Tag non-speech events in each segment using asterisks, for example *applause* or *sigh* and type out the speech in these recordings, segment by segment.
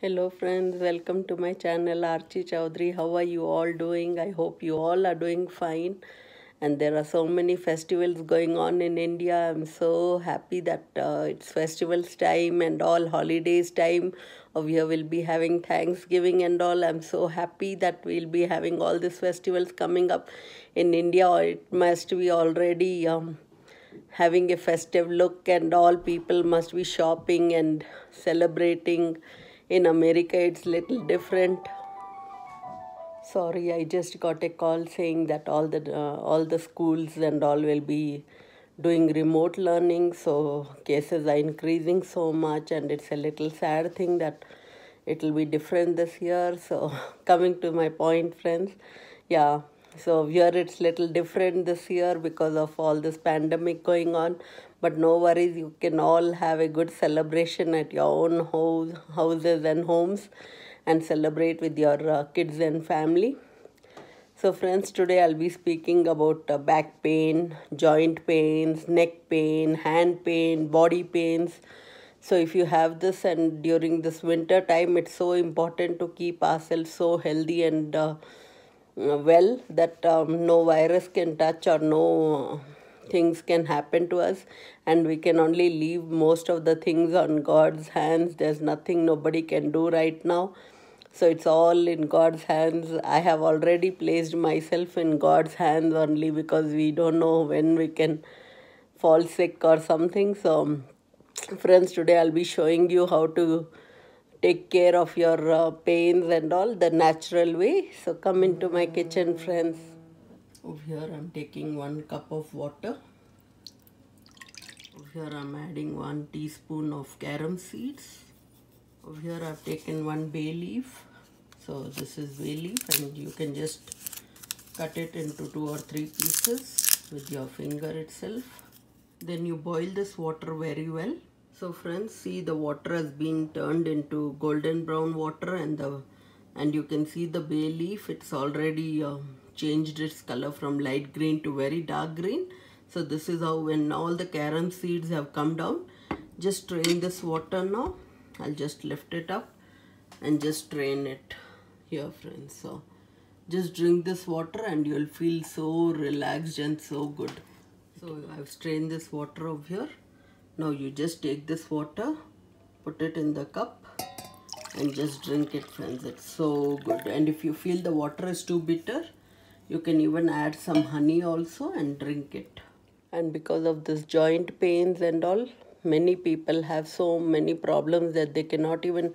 hello friends welcome to my channel archie chowdhury how are you all doing i hope you all are doing fine and there are so many festivals going on in india i'm so happy that uh, it's festivals time and all holidays time Of here we'll be having thanksgiving and all i'm so happy that we'll be having all these festivals coming up in india it must be already um, having a festive look and all people must be shopping and celebrating in America it's little different sorry I just got a call saying that all the uh, all the schools and all will be doing remote learning so cases are increasing so much and it's a little sad thing that it will be different this year so *laughs* coming to my point friends yeah so here it's little different this year because of all this pandemic going on. But no worries, you can all have a good celebration at your own house, houses and homes and celebrate with your uh, kids and family. So friends, today I'll be speaking about uh, back pain, joint pains, neck pain, hand pain, body pains. So if you have this and during this winter time, it's so important to keep ourselves so healthy and uh, well that um, no virus can touch or no things can happen to us and we can only leave most of the things on god's hands there's nothing nobody can do right now so it's all in god's hands i have already placed myself in god's hands only because we don't know when we can fall sick or something so friends today i'll be showing you how to take care of your uh, pains and all the natural way. So come into my kitchen friends. Over here I'm taking one cup of water. Over here I'm adding one teaspoon of carom seeds. Over here I've taken one bay leaf. So this is bay leaf and you can just cut it into two or three pieces with your finger itself. Then you boil this water very well so friends see the water has been turned into golden brown water and the and you can see the bay leaf it's already uh, changed its color from light green to very dark green so this is how when all the carom seeds have come down just drain this water now I'll just lift it up and just drain it here friends so just drink this water and you'll feel so relaxed and so good so I've strained this water over here now you just take this water put it in the cup and just drink it friends it's so good and if you feel the water is too bitter you can even add some honey also and drink it and because of this joint pains and all many people have so many problems that they cannot even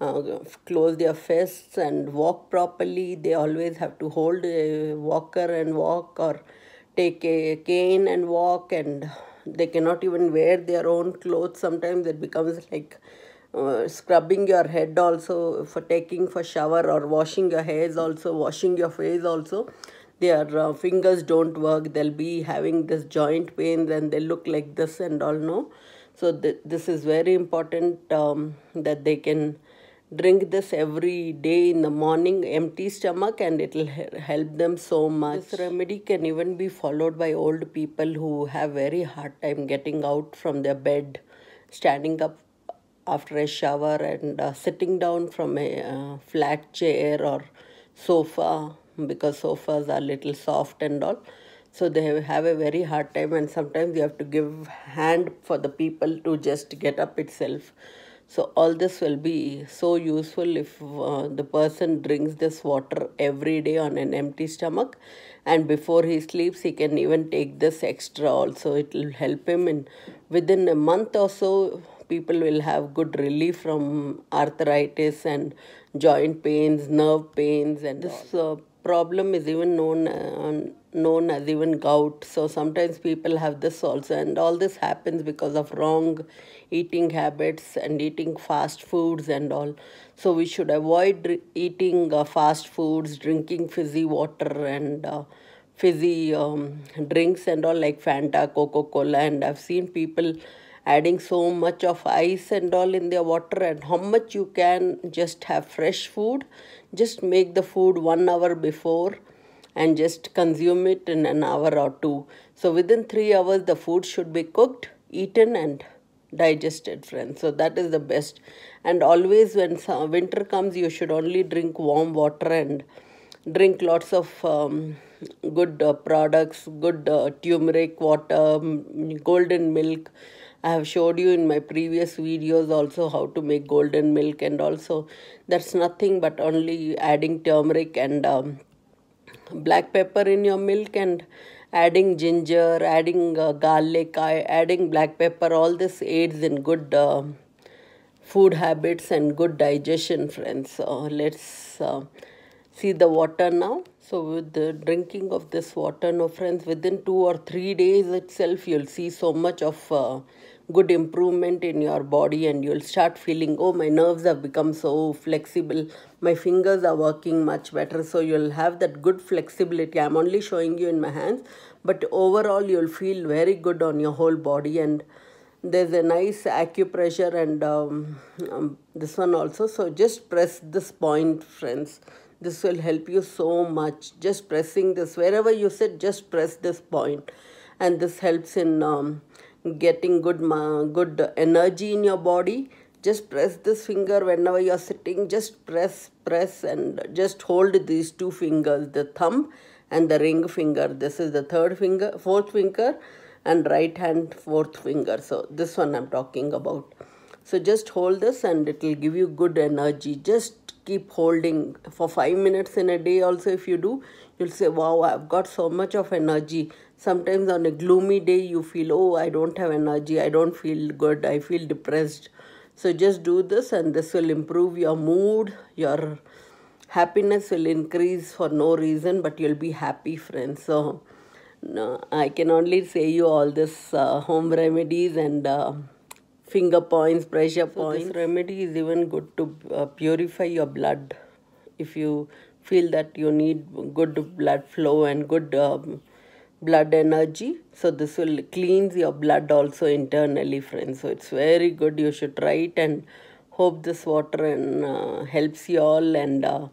uh, close their fists and walk properly they always have to hold a walker and walk or take a cane and walk and they cannot even wear their own clothes sometimes it becomes like uh, scrubbing your head also for taking for shower or washing your hairs also washing your face also their uh, fingers don't work they'll be having this joint pain and they look like this and all no so th this is very important um, that they can drink this every day in the morning empty stomach and it will help them so much this remedy can even be followed by old people who have very hard time getting out from their bed standing up after a shower and uh, sitting down from a uh, flat chair or sofa because sofas are little soft and all so they have a very hard time and sometimes you have to give hand for the people to just get up itself so all this will be so useful if uh, the person drinks this water every day on an empty stomach and before he sleeps he can even take this extra also. It will help him in within a month or so people will have good relief from arthritis and joint pains, nerve pains and this uh, problem is even known uh, known as even gout. So sometimes people have this also, and all this happens because of wrong eating habits and eating fast foods and all. So we should avoid eating uh, fast foods, drinking fizzy water and uh, fizzy um, drinks and all like Fanta, Coca Cola, and I've seen people adding so much of ice and all in their water and how much you can just have fresh food just make the food one hour before and just consume it in an hour or two so within three hours the food should be cooked eaten and digested friends so that is the best and always when uh, winter comes you should only drink warm water and drink lots of um, good uh, products good uh, turmeric water golden milk I have showed you in my previous videos also how to make golden milk and also that's nothing but only adding turmeric and um, black pepper in your milk and adding ginger, adding uh, garlic, adding black pepper, all this aids in good uh, food habits and good digestion friends. So let's... Uh, see the water now so with the drinking of this water no friends within two or three days itself you'll see so much of uh, good improvement in your body and you'll start feeling oh my nerves have become so flexible my fingers are working much better so you'll have that good flexibility i'm only showing you in my hands but overall you'll feel very good on your whole body and there's a nice acupressure and um, um, this one also so just press this point friends this will help you so much. Just pressing this, wherever you sit, just press this And this helps in um, getting good, ma good energy in your body. Just press this finger whenever you're sitting. Just press, press and just hold these two fingers, the thumb and the ring finger. This is the third finger, fourth finger and right hand fourth finger. So this one I'm talking about. So just hold this and it will give you good energy. Just keep holding for five minutes in a day also if you do you'll say wow i've got so much of energy sometimes on a gloomy day you feel oh i don't have energy i don't feel good i feel depressed so just do this and this will improve your mood your happiness will increase for no reason but you'll be happy friends so no, i can only say you all this uh, home remedies and uh, finger points, pressure points. this remedy is even good to uh, purify your blood. If you feel that you need good blood flow and good um, blood energy, so this will cleanse your blood also internally, friends. So it's very good. You should try it and hope this water and uh, helps you all. And uh,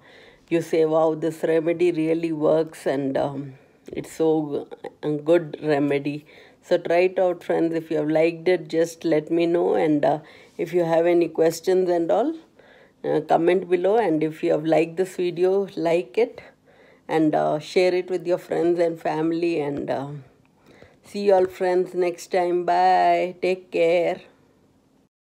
you say, wow, this remedy really works and um, it's so good remedy. So try it out friends. If you have liked it, just let me know. And uh, if you have any questions and all, uh, comment below. And if you have liked this video, like it. And uh, share it with your friends and family. And uh, see you all friends next time. Bye. Take care.